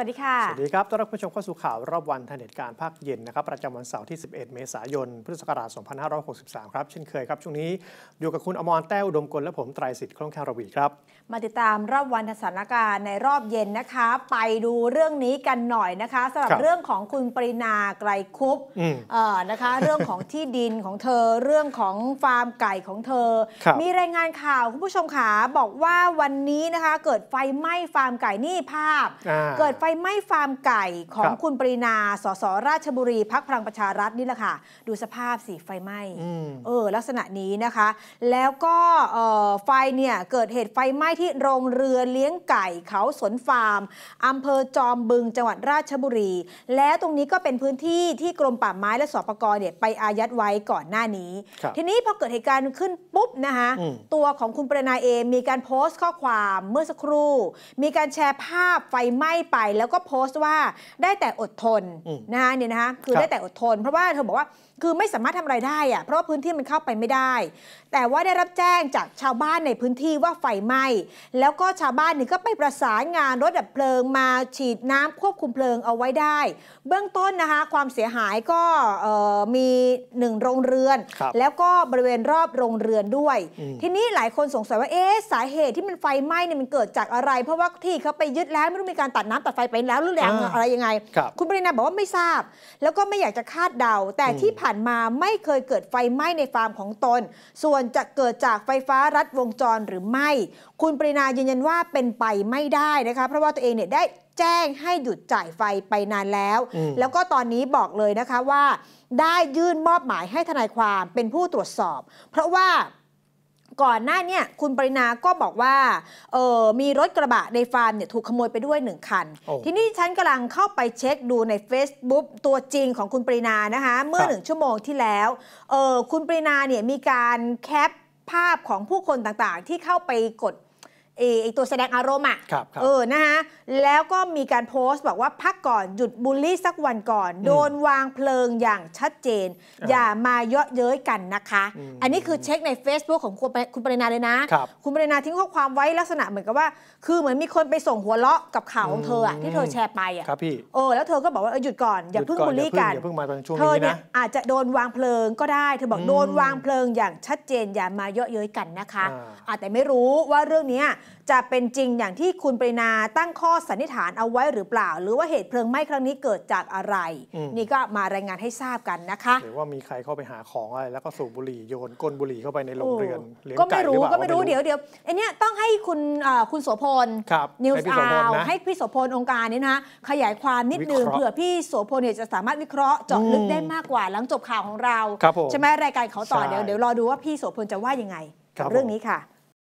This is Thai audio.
วัสดีค่ะ สวัสดีครับต้อนรับผู้ชมเข้าสู่ข่าว รอบวันทันเหตุการณ์ภาคเย็นนะครับ ประจำวันเสาร์ที่ 11 เมษายน พุทธศักราช 2563 ครับ เช่นเคยครับ ช่วงนี้ อยู่กับคุณอมร แต้วดมกลและผมไตรสิทธิ์คล่องแคลรวีครับ มาติดตามรอบวันสถานการณ์ในรอบเย็นนะคะ ไปดูเรื่องนี้กันหน่อยนะคะสำหรับรบเรื่องของคุณปรินาไกรคุปนะคะ เรื่องของที่ดินของเธอ เรื่องของฟาร์มไก่ของเธอ มีรายงานข่าวคุณผู้ชมขาบอกว่าวันนี้นะคะ เกิดไฟไหม้ฟาร์มไก่นี่ภาพ เกิดไฟไฟไหม้ฟาร์มไก่ของคุณปรินา สส ราชบุรีพักพลังประชารัฐนี่แหละค่ะ ดูสภาพสิไฟไหม้เออ ลักษณะนี้นะคะ แล้วก็ไฟเนี่ย เกิดเหตุไฟไหม้ที่โรงเรือเลี้ยงไก่เขาสนฟาร์มอำเภอจอมบึงจังหวัดราชบุรี แล้วตรงนี้ก็เป็นพื้นที่ ที่กรมป่าไม้และสปกรเนี่ยไปอายัดไว้ก่อนหน้านี้ ทีนี้พอเกิดเหตุการณ์ขึ้นปุ๊บนะคะตัวของคุณปรินาเองมีการโพสต์ข้อความเมื่อสักครู่ มีการแชร์ภาพไฟไหม้ไปแล้วก็โพสต์ว่าได้แต่อดทนนะะเนี่ยนะคะคือได้แต่อดทนเพราะว่าเธอบอกว่าคือไม่สามารถทำอะไรได้อะเพราะพื้นที่มันเข้าไปไม่ได้ แต่ว่าได้รับแจ้งจากชาวบ้านในพื้นที่ว่าไฟไหม้แล้วก็ชาวบ้านนี่ก็ไปประสานงานรถดับเพลิงมาฉีดน้ำควบคุมเพลิงเอาไว้ได้ เบื้องต้นนะคะความเสียหายก็มีหนึ่งโรงเรือนแล้วก็บริเวณรอบโรงเรือนด้วย ทีนี้หลายคนสงสัยว่าเอ๊ะสาเหตุที่มันไฟไหม้เนี่ยมันเกิดจากอะไร เพราะว่าที่เขาไปยึดแล้วไม่รู้มีการตัดน้ำตัดไฟไปแล้วหรือยังอะไรยังไงคคุณปรินาบอกว่าไม่ทราบ แล้วก็ไม่อยากจะคาดเดา แต่ที่ผ่านมาไม่เคยเกิดไฟไหม้ในฟาร์มของตน ส่วนจะเกิดจากไฟฟ้ารัดวงจรหรือไม่ คุณปรินายืนยันว่าเป็นไปไม่ได้นะคะ เพราะว่าตัวเองเนี่ยได้แจ้งให้หยุดจ่ายไฟไปนานแล้ว แล้วก็ตอนนี้บอกเลยนะคะว่า ได้ยื่นมอบหมายให้ทนายความเป็นผู้ตรวจสอบ เพราะว่าก่อนหน้าเนี่ยคุณปรินาก็บอกว่า เออมีรถกระบะในฟาร์มเนี่ยถูกขโมยไปด้วยหนึ่งคัน ทีนี้ฉันกำลังเข้าไปเช็คดูใน Facebook ตัวจริงของคุณปรินานะคะ เมื่อหนึ่งชั่วโมงที่แล้ว เออคุณปรินาเนี่ยมีการแคปภาพของผู้คนต่างๆ ที่เข้าไปกดไอตัวแสดงอารมณ์อ่ะเออนะคะแล้วก็มีการโพสต์บอกว่าพักก่อนหยุดบูลลี่สักวันก่อน โดนวางเพลิงอย่างชัดเจน อย่ามาเยาะเย้ยกันนะคะ อันนี้คือเช็คใน Facebook ของคุณปรินาเลยนะ คุณปรินาทิ้งข้อความไว้ลักษณะเหมือนกับว่า คือเหมือนมีคนไปส่งหัวเลาะกับข่าวของเธออะที่เธอแชร์ไปอ่ะเออแล้วเธอก็บอกว่าหยุดก่อนอย่าเพิ่งบูลลี่กันเธอเนี่ยอาจจะโดนวางเพลิงก็ได้เธอบอกโดนวางเพลิงอย่างชัดเจน อย่ามาเยาะเย้ยกันนะคะอาจจะไม่รู้ว่าเรื่องนี้จะเป็นจริงอย่างที่คุณปรินาตั้งข้อสันนิษฐานเอาไว้หรือเปล่า หรือว่าเหตุเพลิงไหม้ครั้งนี้เกิดจากอะไร นี่ก็มารายงานให้ทราบกันนะคะหรือว่ามีใครเข้าไปหาของอะไรแล้วก็สูบบุหรี่โยนก้นบุหรี่เข้าไปในโรงเรือนเลี้ยงไก่ก็ไม่รู้ก็ไม่รู้เดี๋ยวเดี๋ยวอันนี้ต้องให้คุณคุณโสพลนิวส์อาวให้พี่โสพลองค์การนี้นะขยายความนิดนึงเผื่อพี่โสพลเนี่ยจะสามารถวิเคราะห์เจาะลึกได้มากกว่า หลังจบข่าวของเราใช่ไหมรายการเขาต่อเดี๋ยวเดี๋ยวรอดูว่าพี่โสพลจะว่ายังไงกับเรื่องนี้ค่ะ